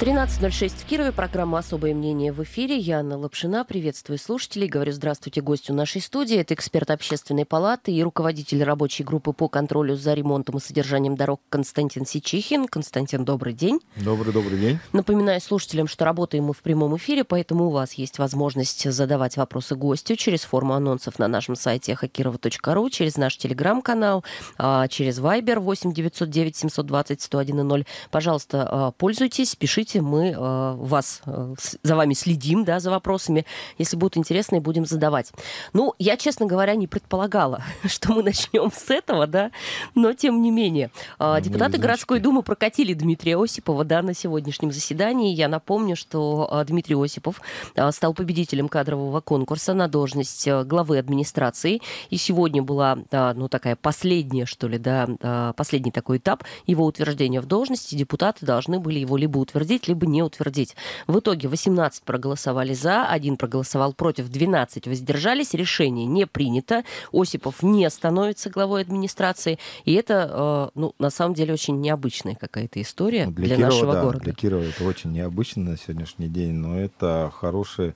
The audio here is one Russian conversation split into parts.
13.06 в Кирове. Программа «Особое мнение» в эфире. Я Анна Лапшина. Приветствую слушателей. Говорю здравствуйте гостю нашей студии. Это эксперт общественной палаты и руководитель рабочей группы по контролю за ремонтом и содержанием дорог Константин Сичихин. Константин, добрый день. Добрый-добрый день. Напоминаю слушателям, что работаем мы в прямом эфире, поэтому у вас есть возможность задавать вопросы гостю через форму анонсов на нашем сайте хакирова.ру, через наш телеграм-канал, а, через Viber 8 909 720 101 0. Пожалуйста, а, пользуйтесь, пишите пишите, мы э, вас, э, за вами следим, да, за вопросами. Если будут интересные, будем задавать. Ну, я, честно говоря, не предполагала, что мы начнем с этого, да, но тем не менее. Э, депутаты городской думы прокатили Дмитрия Осипова, да, на сегодняшнем заседании. Я напомню, что э, Дмитрий Осипов э, стал победителем кадрового конкурса на должность э, главы администрации. И сегодня была, э, ну, такая последняя, что ли, да, э, последний такой этап его утверждения в должности. Депутаты должны были его либо утвердить, утвердить, либо не утвердить. В итоге 18 проголосовали за, один проголосовал против, 12 воздержались. Решение не принято. Осипов не становится главой администрации. И это, э, ну, на самом деле, очень необычная какая-то история ну, для, для Кирова, нашего да, города. Для Кирова это очень необычно на сегодняшний день, но это хороший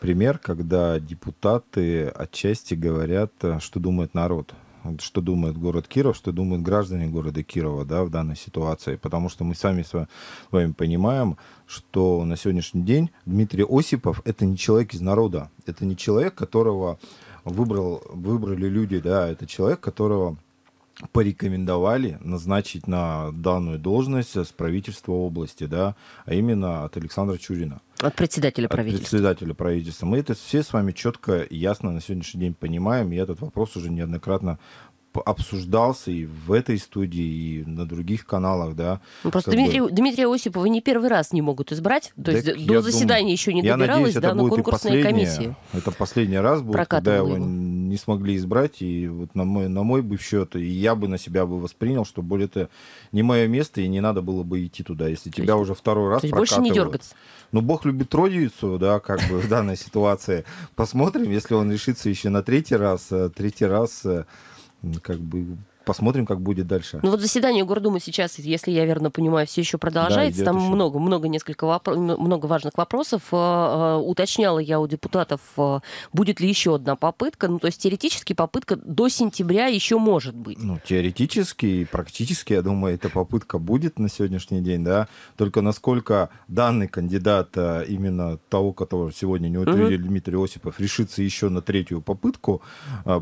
пример, когда депутаты отчасти говорят, э, что думает народ что думает город Киров, что думают граждане города Кирова да, в данной ситуации. Потому что мы сами с вами понимаем, что на сегодняшний день Дмитрий Осипов – это не человек из народа. Это не человек, которого выбрал, выбрали люди. Да, это человек, которого порекомендовали назначить на данную должность с правительства области, да, а именно от Александра Чурина. От председателя правительства. От председателя правительства. Мы это все с вами четко и ясно на сегодняшний день понимаем, и этот вопрос уже неоднократно обсуждался и в этой студии, и на других каналах, да. Ну, просто Дмитрий бы... Дмитрия Осипова не первый раз не могут избрать, то есть до заседания думаю, еще не я надеюсь, да, но конкурсная комиссия. Это последний раз будет, когда его, его не смогли избрать, и вот на мой, на мой бы счет, и я бы на себя бы воспринял, что более это не мое место, и не надо было бы идти туда, если то тебя есть, уже второй раз то есть больше не дергаться. Ну, бог любит троицу, да, как бы в данной ситуации. Посмотрим, если он решится еще на третий раз. Э, третий раз э, как бы посмотрим, как будет дальше. Ну вот заседание Гордумы сейчас, если я верно понимаю, все еще продолжается. Да, Там еще. много, много, несколько воп... много важных вопросов. А, а, уточняла я у депутатов, а, будет ли еще одна попытка. Ну то есть теоретически попытка до сентября еще может быть. Ну теоретически и практически, я думаю, эта попытка будет на сегодняшний день, да. Только насколько данный кандидат именно того, которого сегодня не утвердили угу. Дмитрий Осипов, решится еще на третью попытку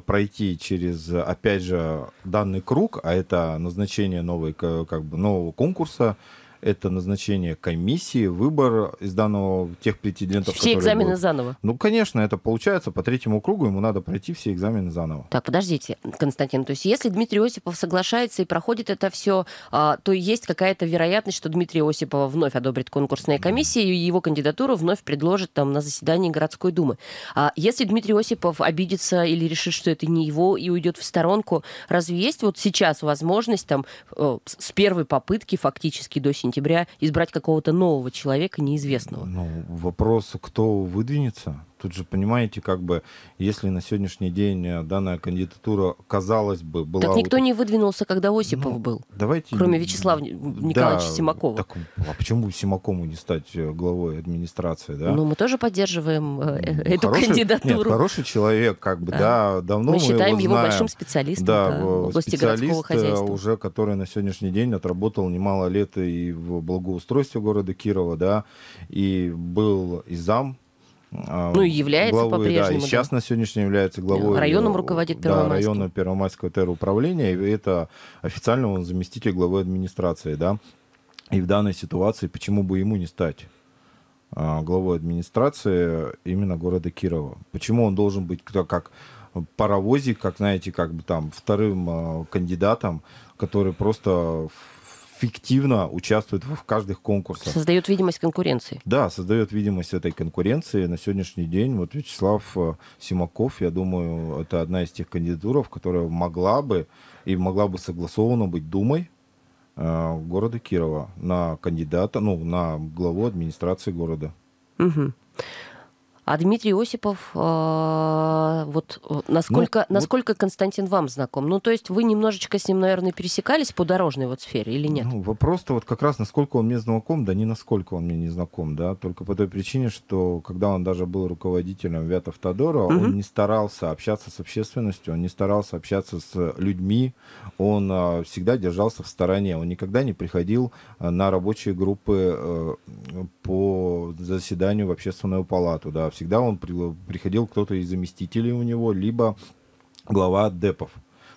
пройти через, опять же, данный определенный круг, а это назначение новой, как бы, нового конкурса, это назначение комиссии, выбор из данного тех претендентов. Все экзамены будут. заново. Ну, конечно, это получается по третьему кругу ему надо пройти все экзамены заново. Так, подождите, Константин, то есть если Дмитрий Осипов соглашается и проходит это все, а, то есть какая-то вероятность, что Дмитрий Осипова вновь одобрит конкурсная комиссия и его кандидатуру вновь предложит там на заседании городской думы. А если Дмитрий Осипов обидится или решит, что это не его и уйдет в сторонку, разве есть вот сейчас возможность там э, с первой попытки фактически до сентября сентября избрать какого-то нового человека, неизвестного? Ну, вопрос, кто выдвинется? Тут же, понимаете, как бы, если на сегодняшний день э, данная кандидатура, казалось бы, была... Так никто не выдвинулся, когда Осипов ну, был, давайте... кроме Вячеслава Николаевича да, Симакова. Так, а почему Симакову не стать э, главой администрации, да? Ну, мы тоже поддерживаем э, э ну, эту хороший, кандидатуру. Нет, хороший человек, как бы, а, да, давно мы, мы считаем его, его большим специалистом да, да, в области специалист, городского хозяйства. уже, который на сегодняшний день отработал немало лет и в благоустройстве города Кирова, да, и был и зам а, ну и является главы, по-прежнему. Да, и сейчас да? на сегодняшний день является главой... Э, Районом руководит Первомайским. Да, района Первомайского терроуправления, и это официально он заместитель главы администрации, да. И в данной ситуации почему бы ему не стать? А, главой администрации именно города Кирова. Почему он должен быть как паровозик, как, знаете, как бы там вторым а, кандидатом, который просто фиктивно участвует в каждых конкурсах. Создает видимость конкуренции. Да, создает видимость этой конкуренции. На сегодняшний день вот Вячеслав э, Симаков, я думаю, это одна из тех кандидатуров, которая могла бы и могла бы согласованно быть Думой э, города Кирова на кандидата, ну, на главу администрации города. Угу. А Дмитрий Осипов, э, вот э, насколько, ну, насколько вот... Константин вам знаком? Ну, то есть вы немножечко с ним, наверное, пересекались по дорожной вот сфере или нет? Ну, вопрос-то вот как раз, насколько он мне знаком, да не насколько он мне не знаком, да, только по той причине, что когда он даже был руководителем Вятов Тодора, угу. он не старался общаться с общественностью, он не старался общаться с людьми, он э, всегда держался в стороне, он никогда не приходил на рабочие группы по заседанию в общественную палату, да, всегда он приходил кто-то из заместителей у него, либо глава депов.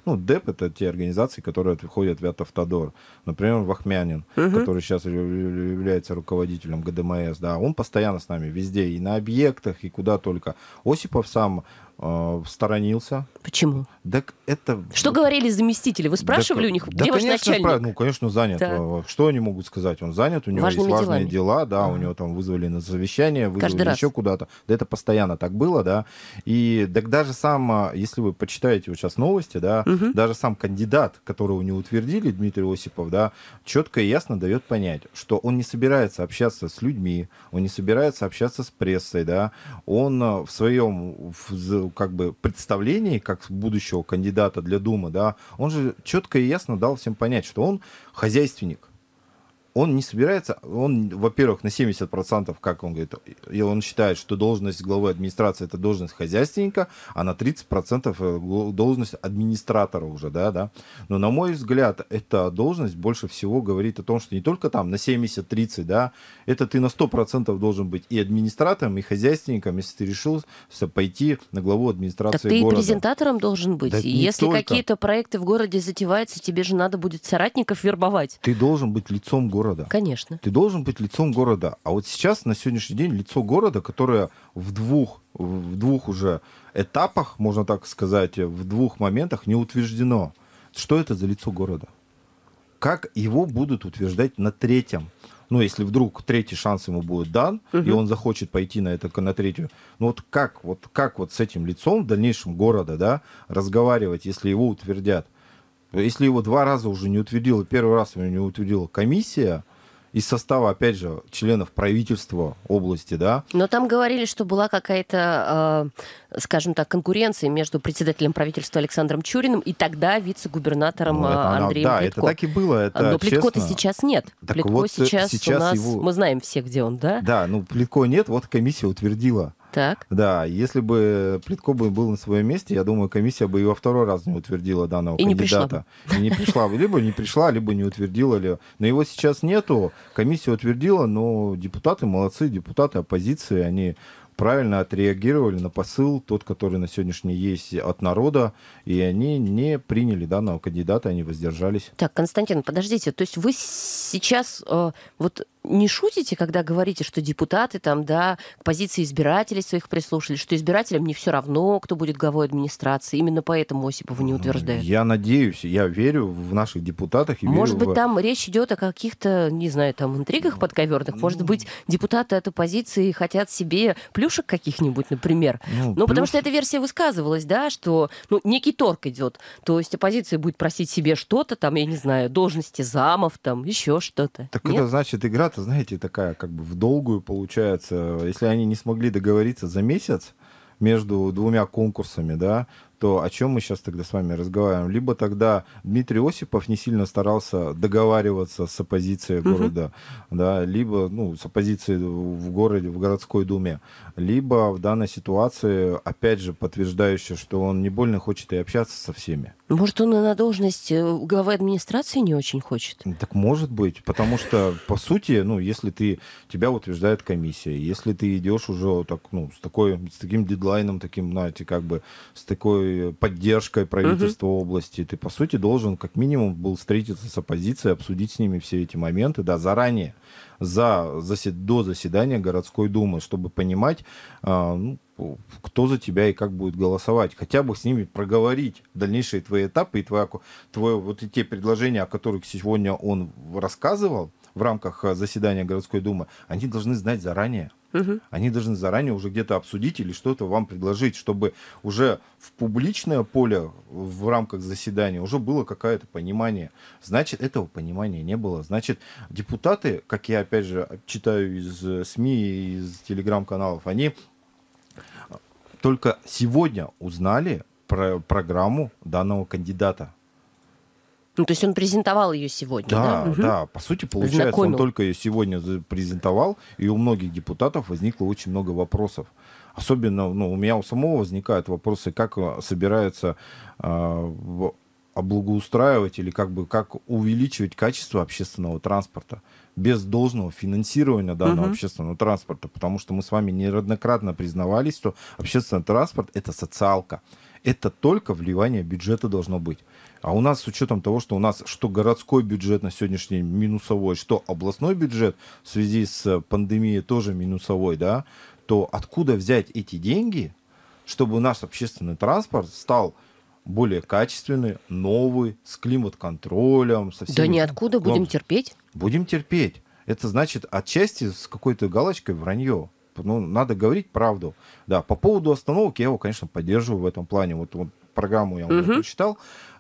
Ну, деп это те организации, которые отходят в Автодор. Например, Вахмянин, угу. который сейчас является руководителем ГДМС, да, он постоянно с нами везде, и на объектах, и куда только. Осипов сам э, сторонился Почему? Так это... Что говорили заместители? Вы спрашивали так, у них, да, где да, ваш начальник? Спра... Ну, конечно, занят. Да. Что они могут сказать? Он занят, у него Важными есть важные делами. дела, да, а. у него там вызвали на завещание, вызвали Каждый еще куда-то. Да это постоянно так было, да. И так даже сам, а, если вы почитаете вот сейчас новости, да, угу. даже сам кандидат, которого не утвердили, Дмитрий Осипов, да, четко и ясно дает понять, что он не собирается общаться с людьми, он не собирается общаться с прессой, да, он а, в своем, в, как бы, представлении, как как будущего кандидата для Думы, да, он же четко и ясно дал всем понять, что он хозяйственник, он не собирается, он, во-первых, на 70%, как он говорит, и он считает, что должность главы администрации это должность хозяйственника, а на 30% э, должность администратора уже, да, да. Но, на мой взгляд, эта должность больше всего говорит о том, что не только там на 70-30, да, это ты на 100% должен быть и администратором, и хозяйственником, если ты решил пойти на главу администрации так ты города. ты и презентатором должен быть. Да, если только... какие-то проекты в городе затеваются, тебе же надо будет соратников вербовать. Ты должен быть лицом города города. Конечно. Ты должен быть лицом города. А вот сейчас, на сегодняшний день, лицо города, которое в двух, в двух уже этапах, можно так сказать, в двух моментах не утверждено. Что это за лицо города? Как его будут утверждать на третьем? Ну, если вдруг третий шанс ему будет дан, угу. и он захочет пойти на это на третью. Ну вот как, вот как вот с этим лицом в дальнейшем города, да, разговаривать, если его утвердят? Если его два раза уже не утвердила, первый раз его не утвердила комиссия, из состава, опять же, членов правительства области, да. Но там говорили, что была какая-то, э, скажем так, конкуренция между председателем правительства Александром Чуриным и тогда вице-губернатором ну, э, это, Андреем она, Да, Плитко. это так и было. А, это, Но Плитко-то сейчас нет. Так Плитко вот сейчас, э, сейчас у нас, его... мы знаем всех, где он, да? Да, ну Плитко нет, вот комиссия утвердила так. Да, если бы Плитко бы был на своем месте, я думаю, комиссия бы его второй раз не утвердила данного и кандидата. Не пришла. И не пришла. Либо не пришла, либо не утвердила. Но его сейчас нету. Комиссия утвердила, но депутаты молодцы, депутаты оппозиции, они правильно отреагировали на посыл, тот, который на сегодняшний есть от народа, и они не приняли данного кандидата, они воздержались. Так, Константин, подождите, то есть вы сейчас э, вот не шутите, когда говорите, что депутаты там, да, к позиции избирателей своих прислушались, что избирателям не все равно, кто будет главой администрации, именно поэтому Осипова не ну, утверждает? Я надеюсь, я верю в наших депутатах. И Может верю быть, в... там речь идет о каких-то, не знаю, там интригах ну, подковерных. Может ну. быть, депутаты от оппозиции хотят себе плюс плюшек каких-нибудь, например. Ну, ну плюс... потому что эта версия высказывалась, да, что ну, некий торг идет. То есть оппозиция будет просить себе что-то, там, я не знаю, должности замов, там, еще что-то. Так Нет? это значит, игра-то, знаете, такая как бы в долгую получается. Если они не смогли договориться за месяц, между двумя конкурсами, да, то о чем мы сейчас тогда с вами разговариваем? Либо тогда Дмитрий Осипов не сильно старался договариваться с оппозицией города, угу. да, либо ну, с оппозицией в городе, в городской думе, либо в данной ситуации, опять же, подтверждающее, что он не больно хочет и общаться со всеми. Может, он и на должность э, главы администрации не очень хочет? Так может быть, потому что, по сути, ну, если ты, тебя утверждает комиссия, если ты идешь уже так, ну, с, такой, с таким дедлайном, таким, знаете, как бы, с такой поддержкой правительства угу. области. Ты, по сути, должен как минимум был встретиться с оппозицией, обсудить с ними все эти моменты, да, заранее, за, засед, до заседания городской думы, чтобы понимать, а, ну, кто за тебя и как будет голосовать. Хотя бы с ними проговорить дальнейшие твои этапы и твои твое, вот и те предложения, о которых сегодня он рассказывал, в рамках э, заседания городской думы, они должны знать заранее. Угу. Они должны заранее уже где-то обсудить или что-то вам предложить, чтобы уже в публичное поле в рамках заседания уже было какое-то понимание. Значит, этого понимания не было. Значит, депутаты, как я опять же читаю из э, СМИ, из телеграм-каналов, они э, только сегодня узнали про программу данного кандидата. Ну, то есть он презентовал ее сегодня, да? Да, угу. да. По сути, получается, Знакомил. он только ее сегодня презентовал, и у многих депутатов возникло очень много вопросов. Особенно ну, у меня у самого возникают вопросы, как э, собирается э, облагоустраивать или как бы как увеличивать качество общественного транспорта без должного финансирования данного угу. общественного транспорта, потому что мы с вами неоднократно признавались, что общественный транспорт это социалка, это только вливание бюджета должно быть. А у нас с учетом того, что у нас что городской бюджет на сегодняшний день минусовой, что областной бюджет в связи с э, пандемией тоже минусовой, да, то откуда взять эти деньги, чтобы наш общественный транспорт стал более качественный, новый, с климат-контролем, со всеми... Да ниоткуда, будем терпеть. Будем терпеть. Это значит отчасти с какой-то галочкой вранье ну, надо говорить правду. Да, по поводу остановок я его, конечно, поддерживаю в этом плане. Вот, вот программу я уже угу. прочитал.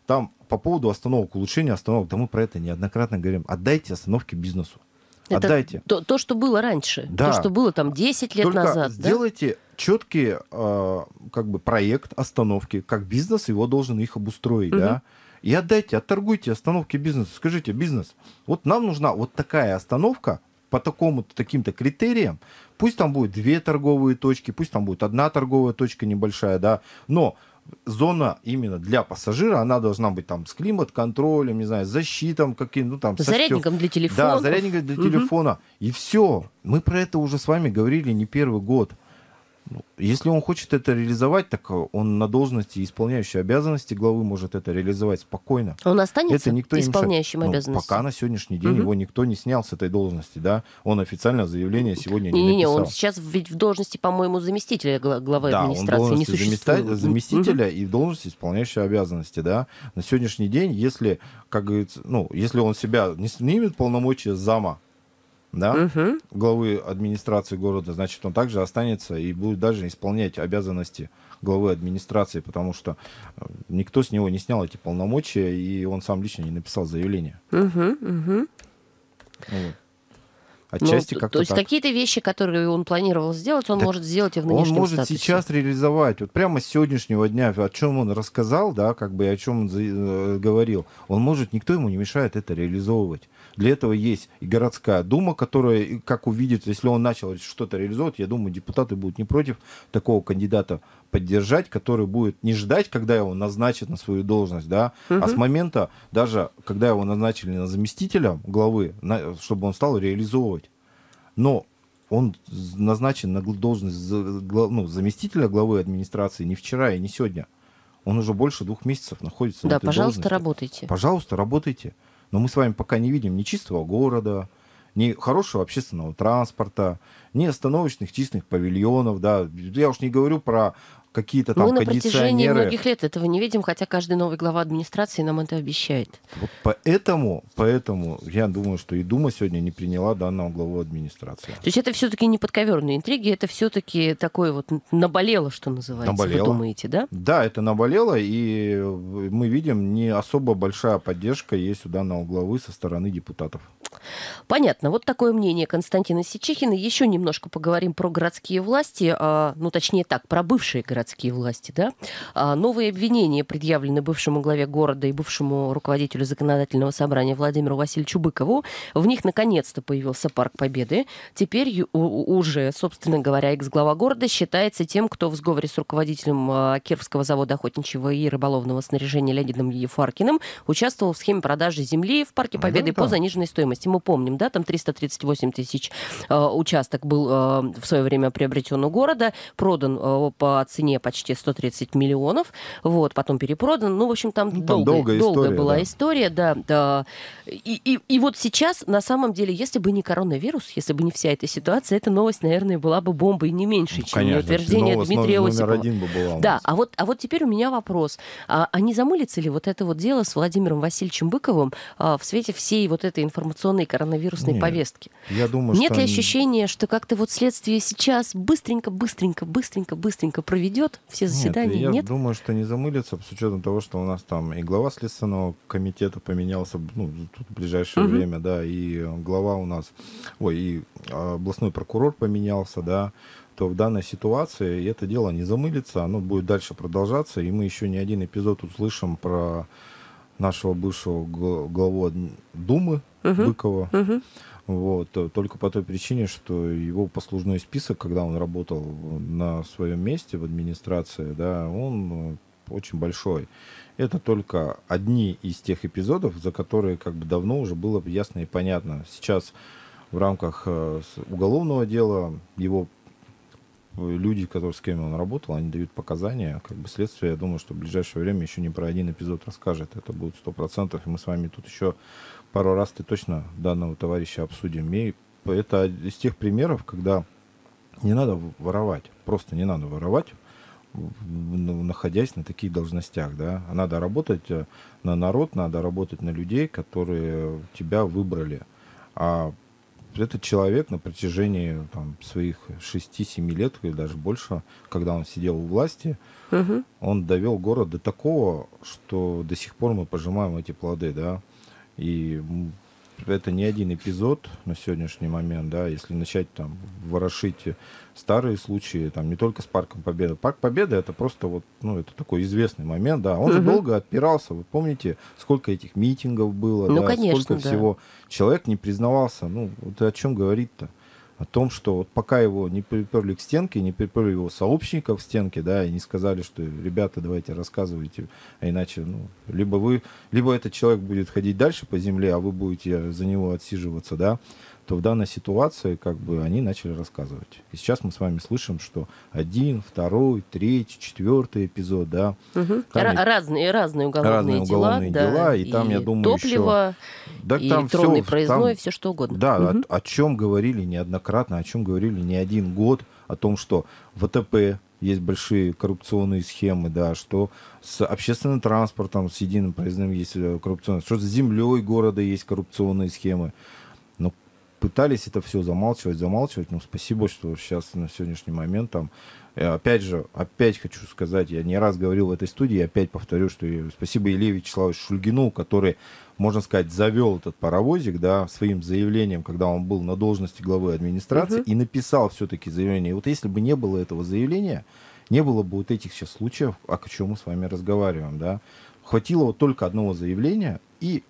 Там по поводу остановок, улучшения остановок, да мы про это неоднократно говорим. Отдайте остановки бизнесу. Это отдайте. То, то, что было раньше, да. то, что было там 10 лет Только назад. Сделайте да? четкий э, как бы проект остановки, как бизнес его должен их обустроить, угу. да. И отдайте, отторгуйте остановки бизнеса. Скажите, бизнес, вот нам нужна вот такая остановка по такому-то, таким-то критериям. Пусть там будет две торговые точки, пусть там будет одна торговая точка небольшая, да. Но зона именно для пассажира, она должна быть там с климат-контролем, не знаю, с защитом каким, ну там... Зарядником для телефона. Да, зарядником для угу. телефона. И все. Мы про это уже с вами говорили не первый год. Ну, если он хочет это реализовать, так э, он на должности исполняющей обязанности главы может это реализовать спокойно. А он останется это никто исполняющим ну, обязанности? Ну, пока на сегодняшний день угу. его никто не снял с этой должности, да. Он официально заявление сегодня не, не, не написал. Не, он сейчас ведь в должности, по-моему, заместителя главы да, администрации он не существует. заместителя угу. и в должности исполняющей обязанности, да. На сегодняшний день, если, как говорится, ну, если он себя не снимет полномочия зама да, угу. главы администрации города, значит, он также останется и будет даже исполнять обязанности главы администрации, потому что э, никто с него не снял эти полномочия, и он сам лично не написал заявление. Угу, угу. Вот. Ну, Отчасти ну, как-то То есть так. какие-то вещи, которые он планировал сделать, он так может сделать и в нынешнем Он может статусе. сейчас реализовать. Вот прямо с сегодняшнего дня, о чем он рассказал, да, как бы, о чем он э, говорил, он может, никто ему не мешает это реализовывать. Для этого есть и городская дума, которая, как увидит, если он начал что-то реализовывать, я думаю, депутаты будут не против такого кандидата поддержать, который будет не ждать, когда его назначат на свою должность, да, угу. а с момента даже, когда его назначили на заместителя главы, на, чтобы он стал реализовывать. Но он назначен на должность ну, заместителя главы администрации не вчера и не сегодня. Он уже больше двух месяцев находится. Да, на пожалуйста, должности. работайте. Пожалуйста, работайте. Но мы с вами пока не видим ни чистого города, ни хорошего общественного транспорта, ни остановочных чистых павильонов, да, я уж не говорю про какие-то там Мы на протяжении многих лет этого не видим, хотя каждый новый глава администрации нам это обещает. Вот поэтому, поэтому я думаю, что и Дума сегодня не приняла данного главу администрации. То есть это все-таки не подковерные интриги, это все-таки такое вот наболело, что называется, наболело. вы думаете, да? Да, это наболело, и мы видим, не особо большая поддержка есть у данного главы со стороны депутатов. Понятно. Вот такое мнение Константина Сичихина. Еще немножко поговорим про городские власти, а, ну, точнее так, про бывшие города городские власти, да. А, новые обвинения предъявлены бывшему главе города и бывшему руководителю законодательного собрания Владимиру Васильевичу Быкову. В них наконец-то появился Парк Победы. Теперь уже, собственно говоря, экс-глава города считается тем, кто в сговоре с руководителем а, Кировского завода охотничьего и рыболовного снаряжения Леонидом Ефаркиным участвовал в схеме продажи земли в Парке ну Победы да, по да. заниженной стоимости. Мы помним, да, там 338 тысяч э, участок был э, в свое время приобретен у города, продан э, по цене цене почти 130 миллионов, вот, потом перепродан. Ну, в общем, там, ну, там долгая, долгая, долгая история, была да. история, да. да. И, и, и вот сейчас, на самом деле, если бы не коронавирус, если бы не вся эта ситуация, эта новость, наверное, была бы бомбой не меньше, чем конечно, утверждение новость, Дмитрия номер, Осипова. один бы была да, а вот, а вот теперь у меня вопрос. А, а не замылится ли вот это вот дело с Владимиром Васильевичем Быковым а, в свете всей вот этой информационной коронавирусной Нет, повестки? Я думаю, Нет что ли они... ощущения, что как-то вот следствие сейчас быстренько, быстренько, быстренько, быстренько проведет пройдет все заседания? Нет, я Нет? думаю, что не замылится, с учетом того, что у нас там и глава Следственного комитета поменялся ну, тут в ближайшее угу. время, да, и э, глава у нас, ой, и э, областной прокурор поменялся, да, то в данной ситуации это дело не замылится, оно будет дальше продолжаться, и мы еще не один эпизод услышим про нашего бывшего главу Думы угу. Быкова. Угу. Вот, э, только по той причине, что его послужной список, когда он работал на своем месте в администрации, да, он э, очень большой. Это только одни из тех эпизодов, за которые как бы давно уже было ясно и понятно. Сейчас в рамках э, уголовного дела его люди, которые, с кем он работал, они дают показания. Как бы следствие, я думаю, что в ближайшее время еще не про один эпизод расскажет. Это будет сто процентов. И мы с вами тут еще пару раз ты точно данного товарища обсудим. И это из тех примеров, когда не надо воровать, просто не надо воровать, ну, находясь на таких должностях, да. Надо работать э, на народ, надо работать на людей, которые тебя выбрали. А этот человек на протяжении там, своих 6-7 лет, или даже больше, когда он сидел у власти, угу. он довел город до такого, что до сих пор мы пожимаем эти плоды, да. И это не один эпизод на сегодняшний момент, да, если начать там ворошить старые случаи, там не только с Парком Победы. Парк Победы это просто вот, ну, это такой известный момент, да, он угу. же долго отпирался, вы помните, сколько этих митингов было, ну, да, конечно, сколько да. всего. Человек не признавался, ну, вот о чем говорит-то? о том, что вот пока его не приперли к стенке, не приперли его сообщников к стенке, да, и не сказали, что ребята, давайте рассказывайте, а иначе, ну, либо вы, либо этот человек будет ходить дальше по земле, а вы будете за него отсиживаться, да, то в данной ситуации как бы они начали рассказывать. И сейчас мы с вами слышим, что один, второй, третий, четвертый эпизод, да. Угу. Там разные, разные уголовные, разные уголовные дела, дела да, и там, и я думаю, топливо, еще... да, и там электронный все, проездной, там... все что угодно. Да, угу. о, о чем говорили неоднократно, о чем говорили не один год, о том, что ВТП есть большие коррупционные схемы, да, что с общественным транспортом, с единым проездным есть э, коррупционные, что с землей города есть коррупционные схемы пытались это все замалчивать, замалчивать, но ну, спасибо, что сейчас на сегодняшний момент там, э, опять же, опять хочу сказать, я не раз говорил в этой студии, опять повторю, что спасибо Илье Вячеславовичу Шульгину, который, можно сказать, завел этот паровозик, да, своим заявлением, когда он был на должности главы администрации, угу. и написал все-таки заявление. И вот если бы не было этого заявления, не было бы вот этих сейчас случаев, о чем мы с вами разговариваем, да, хватило вот только одного заявления, и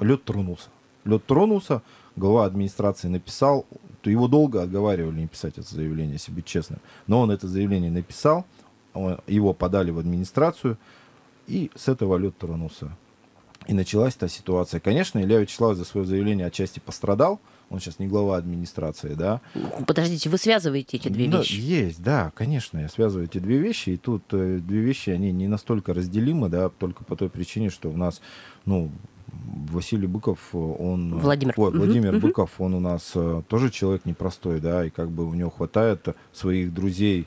лед тронулся. Лед тронулся, глава администрации написал, то его долго отговаривали не писать это заявление, если быть честным. Но он это заявление написал, его подали в администрацию, и с этого лед тронулся. И началась та ситуация. Конечно, Илья Вячеславович за свое заявление отчасти пострадал, он сейчас не глава администрации, да. Подождите, вы связываете эти две да, вещи? Есть, да, конечно, я связываю эти две вещи, и тут э, две вещи, они не настолько разделимы, да, только по той причине, что у нас, ну, Василий Быков, э, он... Э, Владимир. Ой, Владимир угу, Быков, он у нас э, тоже человек непростой, да, и как бы у него хватает своих друзей,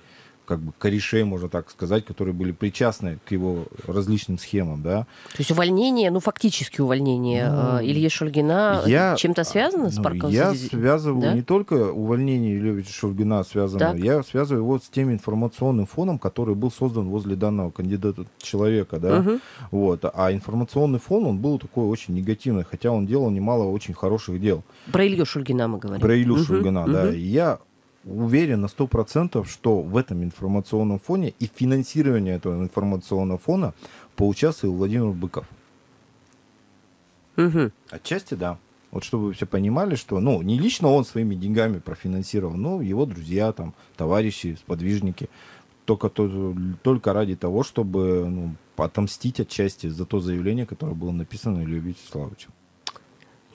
как бы корешей, можно так сказать, которые были причастны к его различным схемам, да. То есть увольнение, ну фактически увольнение ну, э, Ильи Шульгина э, я, чем-то связано ну, парком? Я связываю да? не только увольнение Ильи Шульгина связано, так. я связываю его с тем информационным фоном, который был создан возле данного кандидата человека, да. Угу. Вот. А информационный фон, он был такой очень негативный, хотя он делал немало очень хороших дел. Про Илью Шульгина мы говорим. Про Илью угу, Шульгина, угу. да. И я уверен на 100%, что в этом информационном фоне и финансирование этого информационного фона поучаствовал Владимир Быков. Угу. Отчасти да. Вот чтобы вы все понимали, что, ну, не лично он своими деньгами профинансировал, но его друзья, там, товарищи, сподвижники, только, только ради того, чтобы ну, отомстить отчасти за то заявление, которое было написано Ильей Вячеславовичем.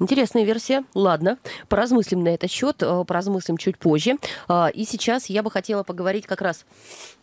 Интересная версия. Ладно, поразмыслим на этот счет, э, поразмыслим чуть позже. А, и сейчас я бы хотела поговорить как раз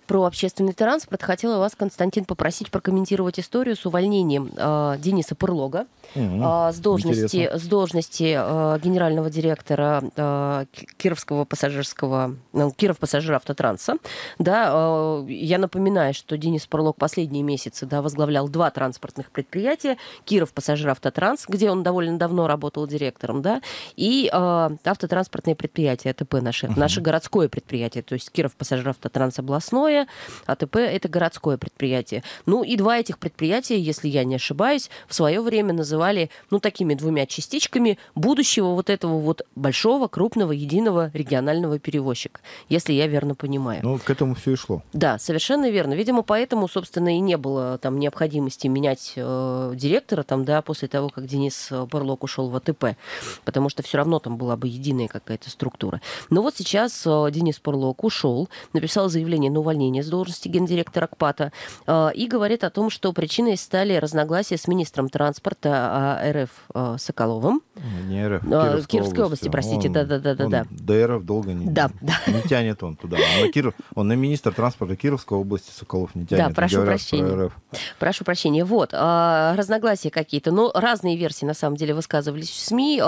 про общественный транспорт хотела вас, Константин, попросить прокомментировать историю с увольнением э, Дениса Пырлога э, с должности, с должности э, генерального директора э, Кировского пассажирского, э, Киров пассажира автотранса. Да, э, я напоминаю, что Денис Пырлог последние месяцы да, возглавлял два транспортных предприятия. Киров пассажир автотранс, где он довольно давно работал директором, да, и э, автотранспортные предприятия, ТП наше, угу. наше городское предприятие, то есть Киров пассажир автотранс областное, АТП. это городское предприятие. Ну и два этих предприятия, если я не ошибаюсь, в свое время называли, ну, такими двумя частичками будущего вот этого вот большого, крупного, единого регионального перевозчика, если я верно понимаю. Ну, к этому все и шло. Да, совершенно верно. Видимо, поэтому, собственно, и не было там необходимости менять э, директора там, да, после того, как Денис э, Барлок ушел в АТП, потому что все равно там была бы единая какая-то структура. Но вот сейчас э, Денис Барлок ушел, написал заявление на ну, увольнение увольнения с должности гендиректора КПАТа э, и говорит о том, что причиной стали разногласия с министром транспорта э, РФ э, Соколовым. Не РФ, Кировской, Кировской области, области простите, да-да-да. да, До РФ долго не, да. не тянет он туда. Он на, Киров, он на министр транспорта Кировской области Соколов не тянет. Да, прошу прощения. Про РФ. Прошу прощения. Вот, разногласия какие-то, но ну, разные версии на самом деле высказывались в СМИ.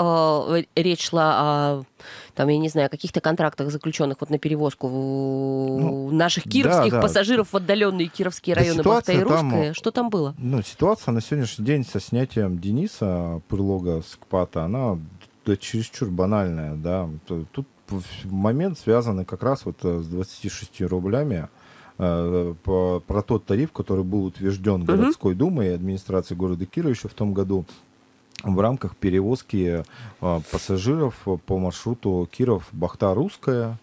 Речь шла о там, я не знаю, каких-то контрактах заключенных вот на перевозку ну, наших кировских да, да. пассажиров в отдаленные кировские да, районы Бахта и Русская. что там было? Ну, ситуация на сегодняшний день со снятием Дениса Пырлога с КПАТа, она да, чересчур банальная, да. Тут момент связан как раз вот э, с 26 рублями э, про тот тариф, который был утвержден городской думой и администрацией города Кира еще в том году в рамках перевозки э, пассажиров по маршруту Киров-Бахта-Русская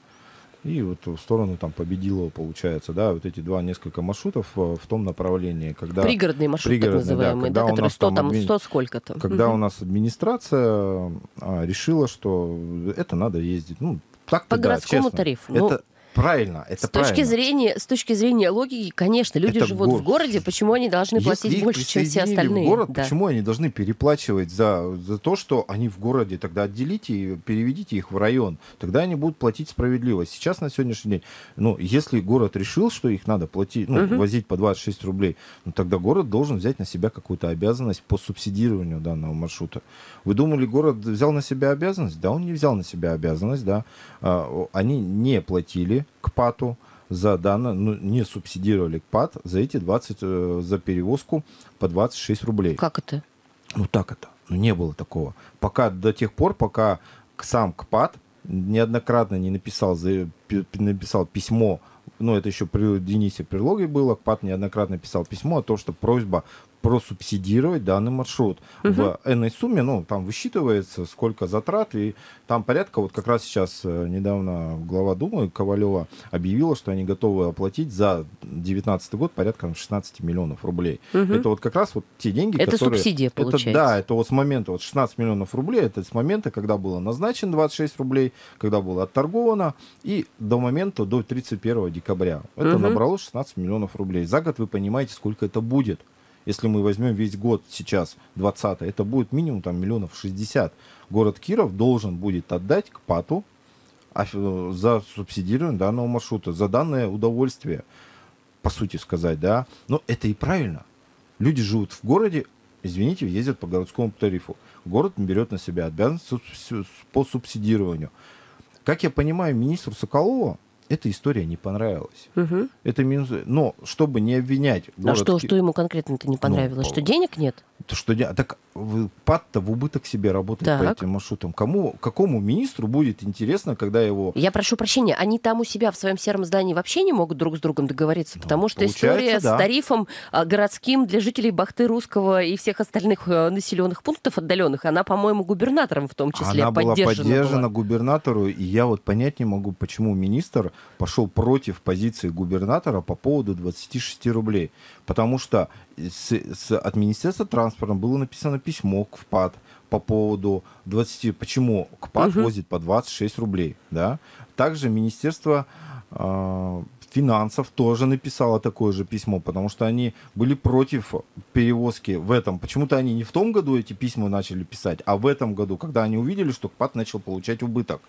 и вот в сторону там Победилова получается, да, вот эти два несколько маршрутов а, в том направлении, когда... Пригородный маршрут, пригородный, так называемый, да, да который 100 там, адми... 100 сколько-то. Когда угу. у нас администрация а, решила, что это надо ездить, ну, так то по городскому честно. тарифу. Это, ну, Правильно, это с правильно. Точки зрения, с точки зрения логики, конечно, люди это живут город. в городе, почему они должны платить Если больше, чем все остальные? В город, да. Почему они должны переплачивать за, за то, что они в городе? Тогда отделите и переведите их в район. Тогда они будут платить справедливо. Сейчас на сегодняшний день, ну, если город решил, что их надо платить, ну, угу. возить по 26 рублей, ну, тогда город должен взять на себя какую-то обязанность по субсидированию данного маршрута. Вы думали, город взял на себя обязанность? Да, он не взял на себя обязанность, да. А, они не платили к ПАТу за данное, ну, не субсидировали к ПАТ за эти 20, э, за перевозку по 26 рублей. Как это? Ну так это. Ну не было такого. Пока до тех пор, пока сам КПАД неоднократно не написал, за, написал письмо ну, это еще при Денисе Прилоге было, КПАД неоднократно писал письмо о том, что просьба просубсидировать данный маршрут. Угу. В энной сумме, ну, там высчитывается, сколько затрат, и там порядка, вот как раз сейчас э, недавно глава Думы Ковалева объявила, что они готовы оплатить за 2019 год порядка 16 миллионов рублей. Угу. Это вот как раз вот те деньги, это которые... Это субсидия, получается. да, это вот с момента, вот 16 миллионов рублей, это с момента, когда было назначено 26 рублей, когда было отторговано, и до момента, до 31 декабря. Это угу. набрало 16 миллионов рублей. За год вы понимаете, сколько это будет если мы возьмем весь год сейчас, 20 это будет минимум там миллионов 60. Город Киров должен будет отдать к ПАТу а, э, за субсидирование данного маршрута, за данное удовольствие, по сути сказать, да. Но это и правильно. Люди живут в городе, извините, ездят по городскому тарифу. Город берет на себя обязанность по субсидированию. Как я понимаю, министр Соколову эта история не понравилась. Угу. Это минус. Но чтобы не обвинять. Город... А что, что ему конкретно-то не ну, понравилось? Ну, что денег нет? То, что так ПАД-то в убыток себе работает так. по этим маршрутам. Кому, какому министру будет интересно, когда его... Я прошу прощения, они там у себя в своем сером здании вообще не могут друг с другом договориться, ну, потому что история да. с тарифом а, городским для жителей Бахты Русского и всех остальных э, населенных пунктов отдаленных, она, по-моему, губернатором в том числе она поддержана была. поддержана была. губернатору, и я вот понять не могу, почему министр пошел против позиции губернатора по поводу 26 рублей. Потому что с, с, от Министерства транспорта было написано письмо к ВПАД по поводу 20... Почему КПАД угу. возит по 26 рублей, да? Также Министерство... Э, финансов тоже написало такое же письмо, потому что они были против перевозки в этом. Почему-то они не в том году эти письма начали писать, а в этом году, когда они увидели, что КПАД начал получать убыток.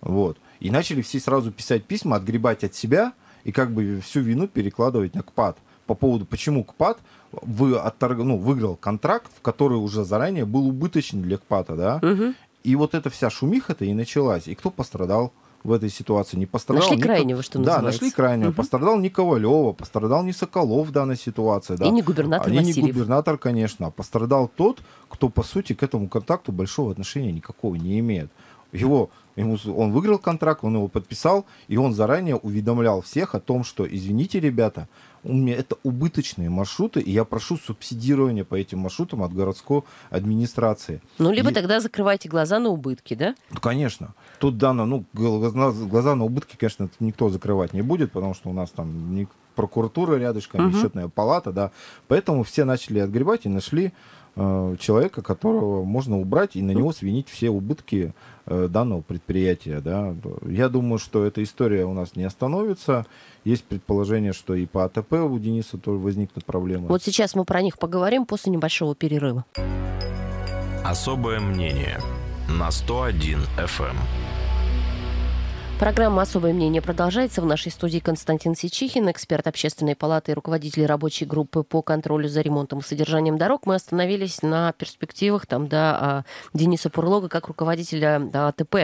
Вот. И начали все сразу писать письма, отгребать от себя и как бы всю вину перекладывать на КПАД. По поводу, почему КПАД вы отторг... ну, выиграл контракт, в который уже заранее был убыточен для КПАТа, да? Угу. И вот эта вся шумиха-то и началась. И кто пострадал? в этой ситуации. Не пострадал нашли никто... крайнего, что называется. Да, нашли крайнего. Угу. Пострадал не Ковалева, пострадал не Соколов в данной ситуации. Да. И не губернатор а, И Васильев. не губернатор, конечно. А пострадал тот, кто, по сути, к этому контакту большого отношения никакого не имеет. Его, ему, он выиграл контракт, он его подписал, и он заранее уведомлял всех о том, что, извините, ребята, у меня это убыточные маршруты, и я прошу субсидирования по этим маршрутам от городской администрации. Ну, либо и... тогда закрывайте глаза на убытки, да? Ну, конечно. Тут, Дана, ну, глаза на убытки, конечно, никто закрывать не будет, потому что у нас там прокуратура рядышком, угу. счетная палата, да. Поэтому все начали отгребать и нашли э, человека, которого можно убрать и на ну. него свинить все убытки Э, данного предприятия. Да. Я думаю, что эта история у нас не остановится. Есть предположение, что и по АТП у Дениса тоже возникнут проблемы. Вот сейчас мы про них поговорим после небольшого перерыва. Особое мнение на 101 FM. Программа «Особое мнение» продолжается. В нашей студии Константин Сичихин, эксперт общественной палаты и руководитель рабочей группы по контролю за ремонтом и содержанием дорог. Мы остановились на перспективах там, да, а, Дениса Пурлога как руководителя да, АТП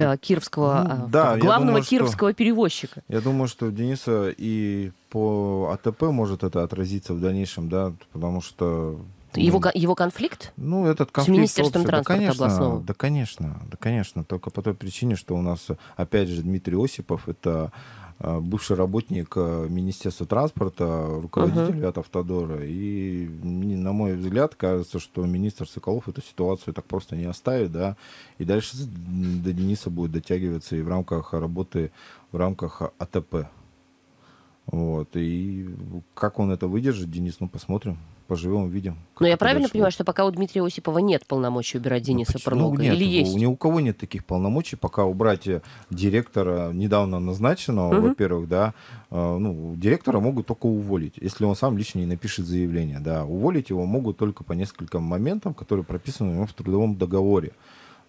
э, Кировского, ну а, да, главного думаю, кировского что, перевозчика. Я думаю, что Дениса и по АТП может это отразиться в дальнейшем, да, потому что его, ну, его конфликт? Ну, этот конфликт... С Министерством транспорта да, конечно, областного? Да, конечно, да, конечно. Только по той причине, что у нас, опять же, Дмитрий Осипов, это а, бывший работник а, Министерства транспорта, руководитель uh-huh. от Автодора. И, на мой взгляд, кажется, что министр Соколов эту ситуацию так просто не оставит, да, и дальше до Дениса будет дотягиваться и в рамках работы, в рамках АТП. Вот, и как он это выдержит, Денис, ну, посмотрим поживем, увидим. Но ну, я правильно дальше. понимаю, что пока у Дмитрия Осипова нет полномочий убирать ну, Дениса ну, Парлука? Нет, Или есть? Ни у кого нет таких полномочий, пока убрать директора недавно назначенного, угу. во-первых, да, э, ну, директора могут только уволить, если он сам лично не напишет заявление, да, уволить его могут только по нескольким моментам, которые прописаны у него в трудовом договоре.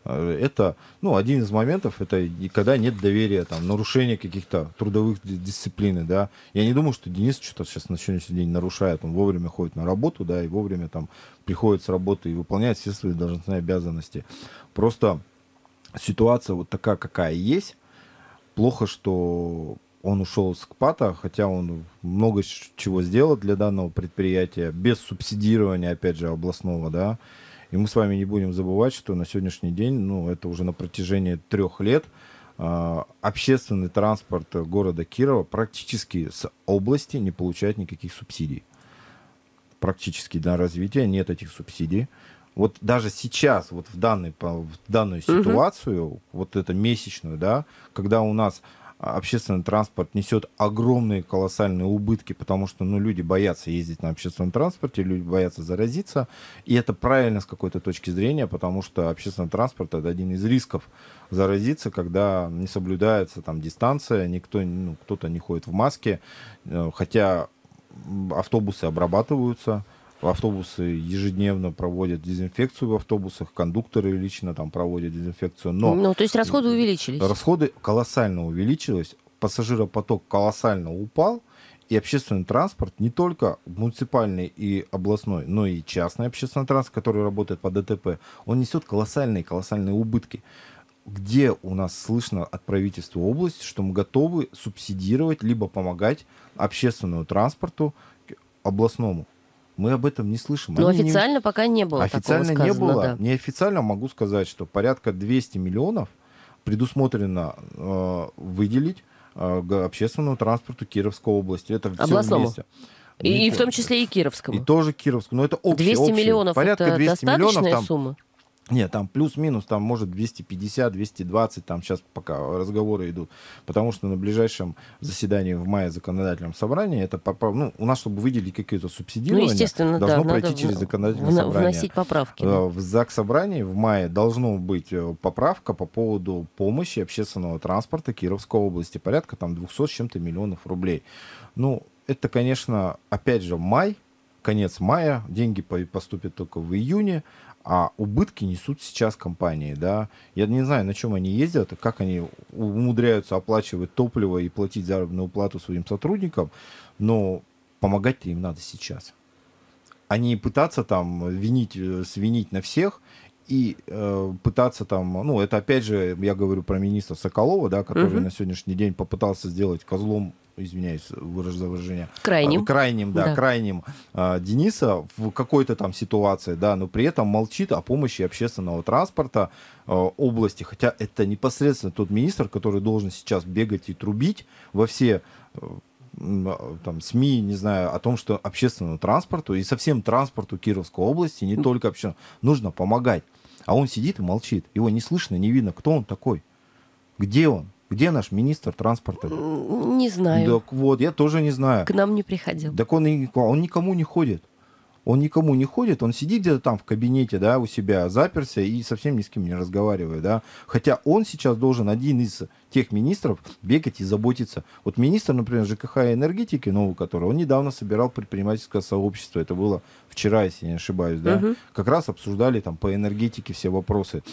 Э, это ну, один из моментов, это когда нет доверия, там, нарушение каких-то трудовых дисциплин. Да. Я не думаю, что Денис что-то сейчас на сегодняшний день нарушает. Он вовремя ходит на работу, да, и вовремя там приходит с работы и выполняет все свои должностные обязанности. Просто ситуация вот такая, какая есть. Плохо, что он ушел с КПАТа, хотя он много чего сделал для данного предприятия, без субсидирования, опять же, областного, да, и мы с вами не будем забывать, что на сегодняшний день, ну, это уже на протяжении трех лет, а, общественный транспорт города Кирова практически с области не получает никаких субсидий. Практически для развития нет этих субсидий. Вот даже сейчас, вот в, данной, в данную ситуацию, угу. вот эту месячную, да, когда у нас а, общественный транспорт несет огромные колоссальные убытки, потому что ну, люди боятся ездить на общественном транспорте, люди боятся заразиться. И это правильно с какой-то точки зрения, потому что общественный транспорт это один из рисков заразиться, когда не соблюдается там дистанция, никто, ну, кто-то не ходит в маске, э, хотя автобусы обрабатываются автобусы ежедневно проводят дезинфекцию в автобусах, кондукторы лично там проводят дезинфекцию. Но, ну, то есть расходы увеличились? Расходы колоссально увеличились, пассажиропоток колоссально упал, и общественный транспорт, не только муниципальный и областной, но и частный общественный транспорт, который работает по ДТП, он несет колоссальные, колоссальные убытки где у нас слышно от правительства области, что мы готовы субсидировать либо помогать общественному транспорту областному мы об этом не слышим. Но Они официально не... пока не было. Официально такого сказано, не было. Да. Неофициально могу сказать, что порядка 200 миллионов предусмотрено э, выделить э, общественному транспорту Кировской области. Это все Областному. вместе. И, и в том числе и Кировскому. И тоже Кировскому. Но это общее, 200 общее. миллионов порядка это 200 достаточная миллионов, там, сумма? Нет, там плюс-минус, там может 250, 220, там сейчас пока разговоры идут, потому что на ближайшем заседании в мае законодательном собрании это, ну, у нас, чтобы выделить какие-то субсидирования, ну, естественно, должно да, пройти надо через законодательное в, собрание. Вносить поправки. Да. Э, в ЗАГС собрании в мае должно быть э, поправка по поводу помощи общественного транспорта Кировской области, порядка там 200 с чем-то миллионов рублей. Ну, это, конечно, опять же, май, конец мая, деньги поступят только в июне, а убытки несут сейчас компании, да. Я не знаю, на чем они ездят, как они умудряются оплачивать топливо и платить заработную плату своим сотрудникам, но помогать им надо сейчас. А пытаться там винить, э, свинить на всех и э, пытаться там, ну, это опять же, я говорю про министра Соколова, да, который угу. на сегодняшний день попытался сделать козлом извиняюсь за выражение. Крайним. А, крайним, да, да. крайним э, Дениса в какой-то там ситуации, да, но при этом молчит о помощи общественного транспорта э, области, хотя это непосредственно тот министр, который должен сейчас бегать и трубить во все э, там, СМИ, не знаю, о том, что общественному транспорту и совсем транспорту Кировской области, не только общественному, нужно помогать. А он сидит и молчит. Его не слышно, не видно, кто он такой, где он где наш министр транспорта? Не знаю. Так вот, я тоже не знаю. К нам не приходил. Так он, он никому не ходит. Он никому не ходит, он сидит где-то там в кабинете, да, у себя заперся и совсем ни с кем не разговаривает, да. Хотя он сейчас должен один из тех министров бегать и заботиться. Вот министр, например, ЖКХ и энергетики, новый ну, который, он недавно собирал предпринимательское сообщество. Это было вчера, если не ошибаюсь, да. Угу. Как раз обсуждали там по энергетике все вопросы.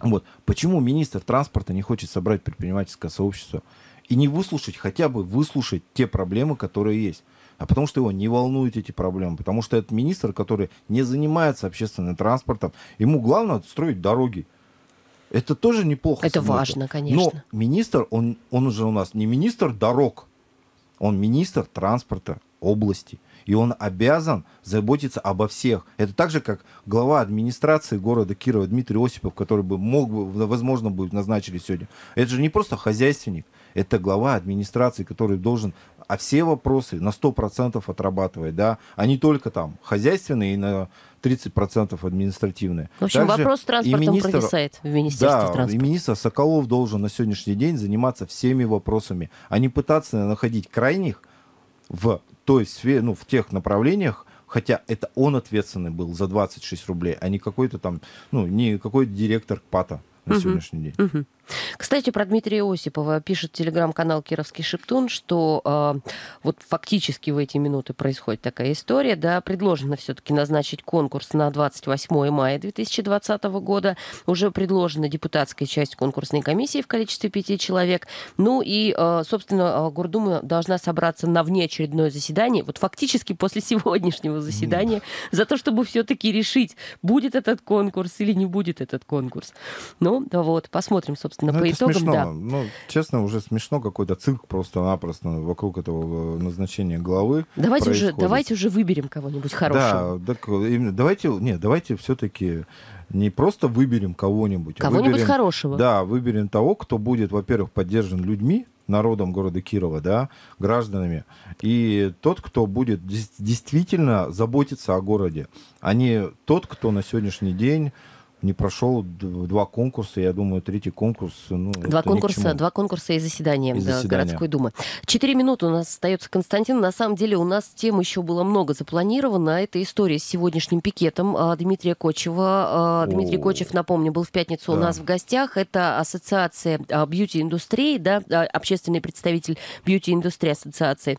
Вот. Почему министр транспорта не хочет собрать предпринимательское сообщество и не выслушать, хотя бы выслушать те проблемы, которые есть? А потому что его не волнуют эти проблемы. Потому что это министр, который не занимается общественным транспортом. Ему главное строить дороги. Это тоже неплохо. Это смотрит. важно, конечно. Но министр, он, он уже у нас не министр дорог, он министр транспорта области и он обязан заботиться обо всех. Это так же, как глава администрации города Кирова Дмитрий Осипов, который бы мог бы, возможно, будет назначили сегодня. Это же не просто хозяйственник, это глава администрации, который должен а все вопросы на 100% отрабатывать, да, а не только там хозяйственные и на 30% административные. В общем, Также вопрос с транспортом министр, провисает в Министерстве да, транспорта. И министр Соколов должен на сегодняшний день заниматься всеми вопросами, а не пытаться находить крайних в той сфере, ну, в тех направлениях, хотя это он ответственный был за 26 рублей, а не какой-то там, ну, не какой-то директор ПАТа на угу. сегодняшний день. Угу. Кстати, про Дмитрия Осипова пишет телеграм-канал «Кировский шептун», что э, вот фактически в эти минуты происходит такая история. Да, предложено все-таки назначить конкурс на 28 мая 2020 года. Уже предложена депутатская часть конкурсной комиссии в количестве пяти человек. Ну и, э, собственно, а, Гордума должна собраться на внеочередное заседание, вот фактически после сегодняшнего заседания, mm. за то, чтобы все-таки решить, будет этот конкурс или не будет этот конкурс. Ну, да вот, посмотрим, собственно, есть, ну, ну, по это итогам, смешно. да. Ну, честно, уже смешно какой-то цирк просто-напросто вокруг этого э, назначения главы. Давайте уже, давайте уже выберем кого-нибудь хорошего. Да, так, э, именно, давайте, нет, давайте все-таки не просто выберем кого-нибудь, а кого-нибудь выберем, хорошего. Да, выберем того, кто будет, во-первых, поддержан людьми, народом города Кирова, да, гражданами, и тот, кто будет действительно заботиться о городе, а не тот, кто на сегодняшний день не прошел два конкурса, я думаю, третий конкурс. Ну, два конкурса, два конкурса и заседание, и заседание городской думы. Четыре минуты у нас остается, Константин. На самом деле у нас тем еще было много запланировано. Это история с сегодняшним пикетом а, Дмитрия Кочева. А, Дмитрий О. Кочев, напомню, был в пятницу да. у нас в гостях. Это ассоциация бьюти-индустрии, а, да, общественный представитель бьюти-индустрии ассоциации.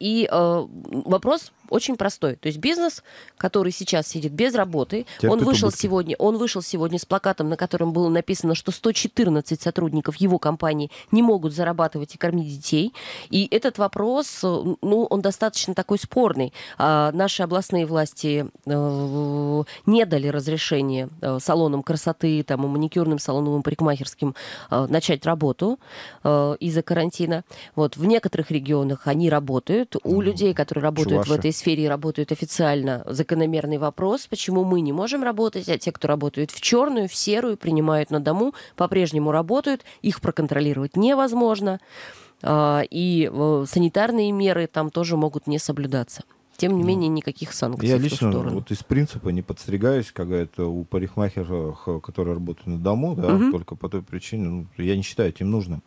И вопрос очень простой. То есть бизнес, который сейчас сидит без работы, Терпит он вышел убытки. сегодня, он вышел сегодня с плакатом, на котором было написано, что 114 сотрудников его компании не могут зарабатывать и кормить детей. И этот вопрос, э, ну, он достаточно такой спорный. А, наши областные власти э, не дали разрешения э, салонам красоты, там, и маникюрным салоновым парикмахерским э, начать работу э, из-за карантина. Вот в некоторых регионах они работают. У людей, которые работают Чуваши. в этой сфере работают официально, закономерный вопрос, почему мы не можем работать, а те, кто работают в черную, в серую, принимают на дому, по-прежнему работают, их проконтролировать невозможно, а, и э, санитарные меры там тоже могут не соблюдаться. Тем не ну, менее, никаких санкций. Я лично вот из принципа не подстригаюсь, когда это у парикмахеров, э, которые работают на дому, да, угу. только по той причине, ну, я не считаю этим нужным.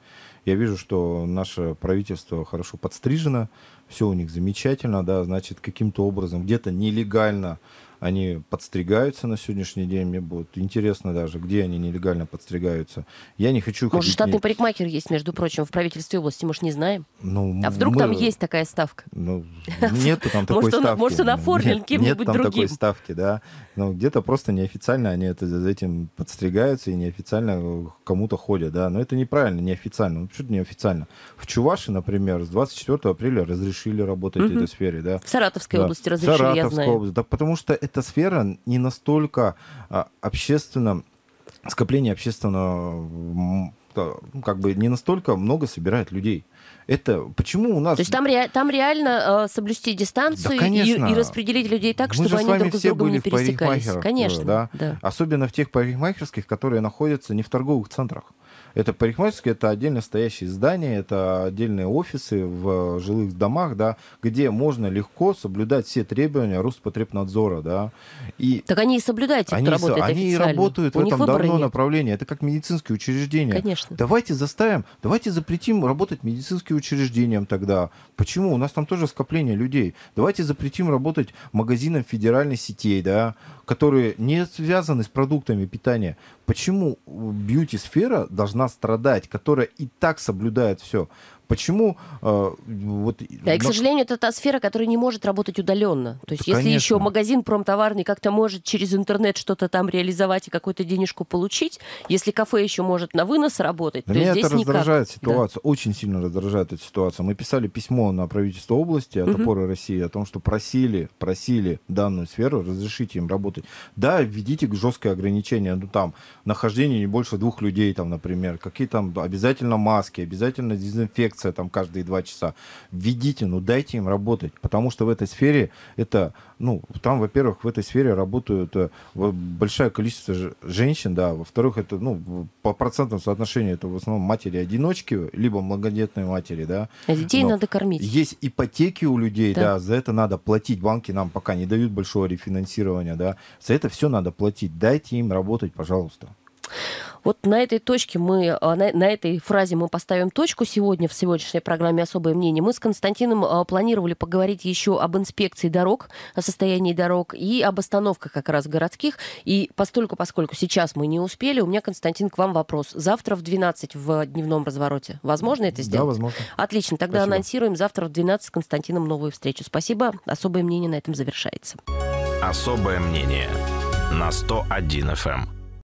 Я вижу, что наше правительство хорошо подстрижено, все у них замечательно, да, значит, каким-то образом, где-то нелегально они подстригаются на сегодняшний день. Мне будет интересно даже, где они нелегально подстригаются. Я не хочу... Может, штатный не... парикмахер есть, между прочим, в правительстве области, мы же не знаем. Ну, а вдруг мы... там есть такая ставка? Ну, нет там такой может, ставки. Он, может, он оформлен кем-нибудь другим. Нет там такой ставки, да. Но ну, где-то просто неофициально они это, за этим подстригаются и неофициально кому-то ходят, да. Но это неправильно, неофициально. Ну, почему неофициально? В Чуваши, например, с 24 апреля разрешили работать угу. в этой сфере, да. В Саратовской да. области разрешили, Саратовской я знаю. Области. Да, потому что эта сфера не настолько а, общественно, скопление общественного ну, как бы не настолько много собирает людей. Это почему у нас... То есть там, ре... там реально э, соблюсти дистанцию да, И, и распределить людей так, Мы чтобы они друг с другом не пересекались. Конечно. Да? Да. Особенно в тех парикмахерских, которые находятся не в торговых центрах. Это парикмахерские, это отдельно стоящие здания, это отдельные офисы в жилых домах, да, где можно легко соблюдать все требования Роспотребнадзора, да. И так они и соблюдают, те, они, кто работает Они работают У в этом давно нет. направлении. Это как медицинские учреждения. Конечно. Давайте заставим, давайте запретим работать медицинским учреждениям тогда. Почему? У нас там тоже скопление людей. Давайте запретим работать магазинам федеральной сетей, да, которые не связаны с продуктами питания. Почему бьюти-сфера должна должна страдать, которая и так соблюдает все. Почему э, вот? Да, и, к но... сожалению, это та сфера, которая не может работать удаленно. То есть, да, если конечно. еще магазин промтоварный как-то может через интернет что-то там реализовать и какую-то денежку получить, если кафе еще может на вынос работать, да то меня здесь это раздражает никак. ситуация, да. очень сильно раздражает эта ситуация. Мы писали письмо на правительство области от угу. опоры России о том, что просили, просили данную сферу разрешить им работать. Да, введите жесткое ограничение, ну там нахождение не больше двух людей, там, например, какие там обязательно маски, обязательно дезинфекция лекция там каждые два часа. Введите, ну дайте им работать, потому что в этой сфере это, ну, там, во-первых, в этой сфере работают э, большое количество женщин, да, во-вторых, это, ну, по процентному соотношению это в основном матери-одиночки, либо многодетные матери, да. А детей Но надо кормить. Есть ипотеки у людей, да. да, за это надо платить. Банки нам пока не дают большого рефинансирования, да, за это все надо платить. Дайте им работать, пожалуйста. Вот на этой точке мы, а, на, на этой фразе мы поставим точку сегодня в сегодняшней программе «Особое мнение». Мы с Константином а, планировали поговорить еще об инспекции дорог, о состоянии дорог и об остановках как раз городских. И постольку, поскольку сейчас мы не успели, у меня, Константин, к вам вопрос. Завтра в 12 в дневном развороте. Возможно это сделать? Да, возможно. Отлично. Тогда Спасибо. анонсируем завтра в 12 с Константином новую встречу. Спасибо. «Особое мнение» на этом завершается. «Особое мнение» на 101 FM.